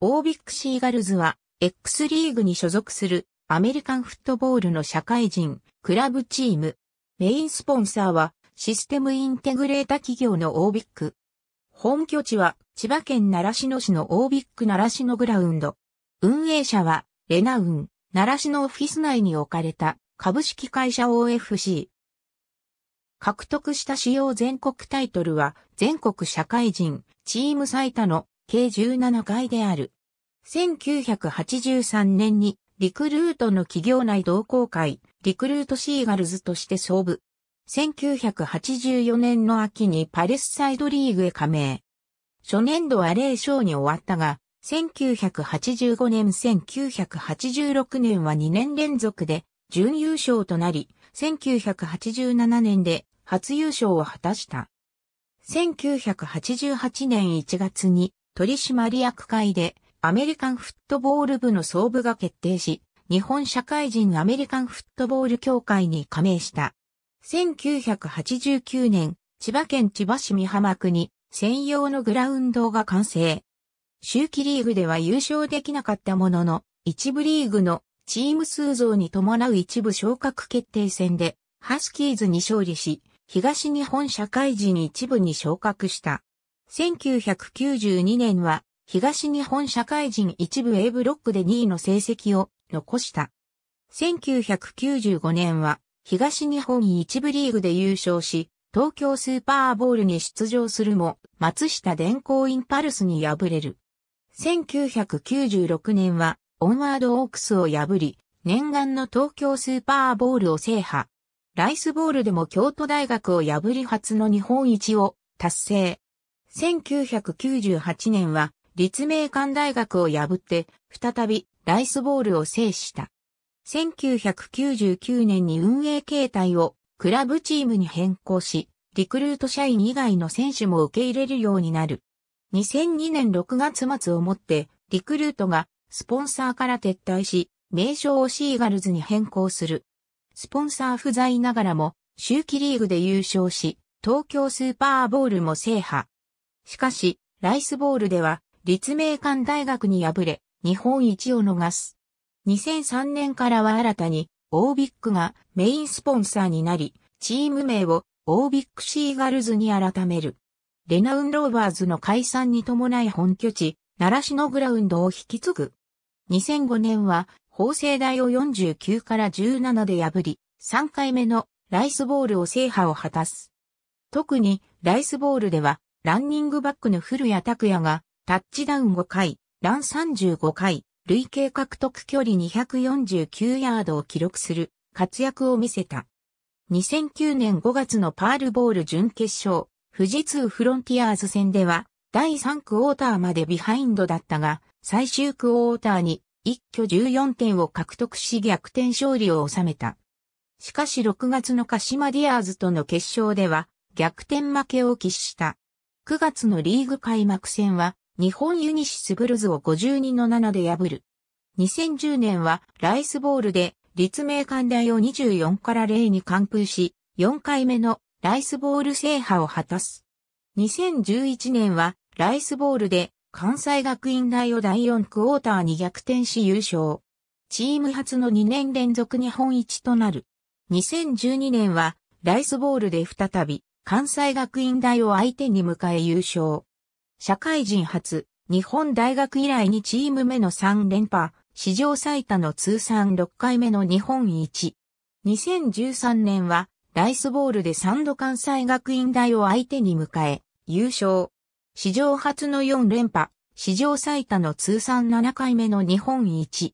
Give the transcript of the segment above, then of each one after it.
オービック・シーガルズは、X リーグに所属するアメリカンフットボールの社会人、クラブチーム。メインスポンサーは、システムインテグレータ企業のオービック。本拠地は、千葉県奈良市のオービック奈良市のグラウンド。運営者は、レナウン、奈良市のオフィス内に置かれた、株式会社 OFC。獲得した主要全国タイトルは、全国社会人、チーム最多の計17回である。1983年にリクルートの企業内同好会、リクルートシーガルズとして創部。1984年の秋にパレスサイドリーグへ加盟。初年度は0勝に終わったが、1985年1986年は2年連続で準優勝となり、1987年で初優勝を果たした。1988年1月に取締役会でアメリカンフットボール部の総部が決定し、日本社会人アメリカンフットボール協会に加盟した。1989年、千葉県千葉市美浜区に専用のグラウンドが完成。周期リーグでは優勝できなかったものの、一部リーグのチーム数増に伴う一部昇格決定戦で、ハスキーズに勝利し、東日本社会人一部に昇格した。1992年は東日本社会人一部 A ブロックで2位の成績を残した。1995年は東日本一部リーグで優勝し、東京スーパーボールに出場するも、松下電工インパルスに敗れる。1996年は、オンワードオークスを破り、念願の東京スーパーボールを制覇。ライスボールでも京都大学を破り初の日本一を達成。1998年は立命館大学を破って、再びライスボールを制した。1999年に運営形態をクラブチームに変更し、リクルート社員以外の選手も受け入れるようになる。2002年6月末をもって、リクルートがスポンサーから撤退し、名称をシーガルズに変更する。スポンサー不在ながらも、周期リーグで優勝し、東京スーパーボールも制覇。しかし、ライスボールでは立命館大学に敗れ、日本一を逃す。2003年からは新たに、オービックがメインスポンサーになり、チーム名をオービックシーガルズに改める。レナウンローバーズの解散に伴い本拠地、奈良市のグラウンドを引き継ぐ。2005年は、法政大を49から17で破り、3回目のライスボールを制覇を果たす。特に、ライスボールでは、ランニングバックの古谷拓也が、タッチダウン5回、ラン35回、累計獲得距離249ヤードを記録する活躍を見せた。2009年5月のパールボール準決勝、富士通フロンティアーズ戦では、第3クォーターまでビハインドだったが、最終クォーターに一挙14点を獲得し逆転勝利を収めた。しかし6月の鹿島ディアーズとの決勝では、逆転負けを喫した。9月のリーグ開幕戦は、日本ユニシスブルズを52の7で破る。2010年はライスボールで立命館大を24から0に完封し、4回目のライスボール制覇を果たす。2011年はライスボールで関西学院大を第4クォーターに逆転し優勝。チーム初の2年連続日本一となる。2012年はライスボールで再び関西学院大を相手に迎え優勝。社会人初、日本大学以来にチーム目の3連覇、史上最多の通算6回目の日本一。2013年は、ライスボールで3度関西学院大を相手に迎え、優勝。史上初の4連覇、史上最多の通算7回目の日本一。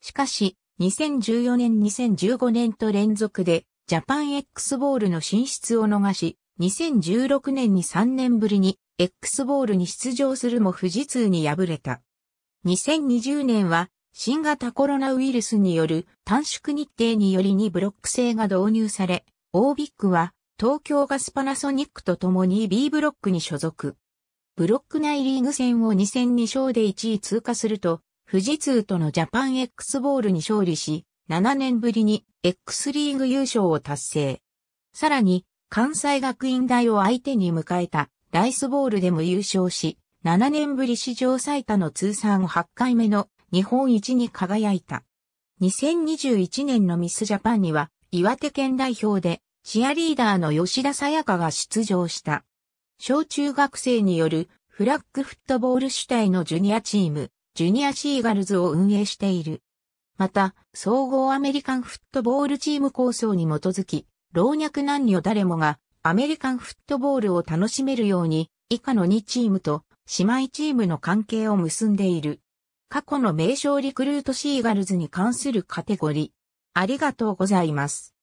しかし、2014年2015年と連続で、ジャパン X ボールの進出を逃し、2016年に3年ぶりに X ボールに出場するも富士通に敗れた。2020年は新型コロナウイルスによる短縮日程によりにブロック制が導入され、オービックは東京ガスパナソニックと共に B ブロックに所属。ブロック内リーグ戦を2戦2勝で1位通過すると、富士通とのジャパン X ボールに勝利し、7年ぶりに X リーグ優勝を達成。さらに、関西学院大を相手に迎えたライスボールでも優勝し、7年ぶり史上最多の通算8回目の日本一に輝いた。2021年のミスジャパンには岩手県代表でチアリーダーの吉田沙也香が出場した。小中学生によるフラッグフットボール主体のジュニアチーム、ジュニアシーガルズを運営している。また、総合アメリカンフットボールチーム構想に基づき、老若男女誰もがアメリカンフットボールを楽しめるように以下の2チームと姉妹チームの関係を結んでいる。過去の名称リクルートシーガルズに関するカテゴリー。ありがとうございます。